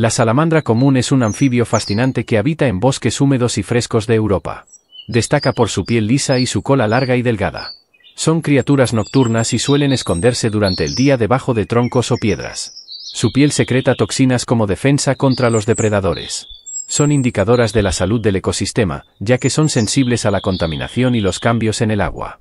La salamandra común es un anfibio fascinante que habita en bosques húmedos y frescos de Europa. Destaca por su piel lisa y su cola larga y delgada. Son criaturas nocturnas y suelen esconderse durante el día debajo de troncos o piedras. Su piel secreta toxinas como defensa contra los depredadores. Son indicadoras de la salud del ecosistema, ya que son sensibles a la contaminación y los cambios en el agua.